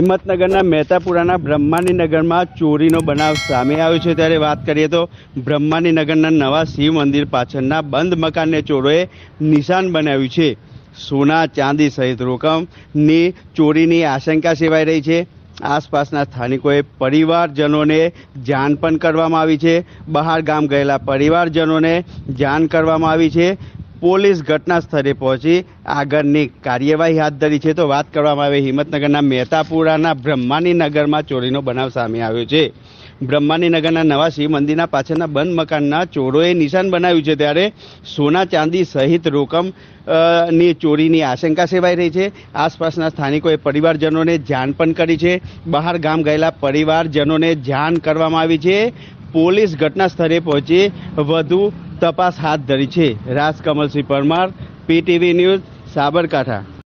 હિંમતનગરના મહેતાપુરાના બ્રહ્માની નગરમાં ચોરીનો બનાવ સામે આવ્યો છે ત્યારે વાત કરીએ તો બ્રહ્માની નગરના નવા શિવ મંદિર પાછળના બંધ મકાનને ચોરોએ નિશાન બનાવ્યું છે સોના ચાંદી સહિત રોકમની ચોરીની આશંકા સેવાઈ રહી છે આસપાસના સ્થાનિકોએ પરિવારજનોને જાણ પણ કરવામાં આવી છે બહાર ગામ ગયેલા પરિવારજનોને જાણ કરવામાં આવી છે પોલીસ ઘટના સ્થળે પહોંચી આગળની કાર્યવાહી હાથ ધરી છે તો વાત કરવામાં આવે હિંમતનગરના મહેતાપુરાના બ્રહ્માની નગરમાં ચોરીનો બનાવ સામે આવ્યો છે બ્રહ્માની નગરના નવા શિવ મંદિરના પાછળના બંધ મકાનના ચોરોએ નિશાન બનાવ્યું છે ત્યારે સોના ચાંદી સહિત રોકમ ની ચોરીની આશંકા સેવાઈ રહી છે આસપાસના સ્થાનિકોએ પરિવારજનોને જાણ પણ કરી છે બહાર ગામ ગયેલા પરિવારજનોને જાણ કરવામાં આવી છે પોલીસ ઘટના સ્થળે પહોંચી વધુ તપાસ હાથ ધરી છે રાજકમલસિંહ પરમાર પીટીવી ન્યૂઝ સાબરકાંઠા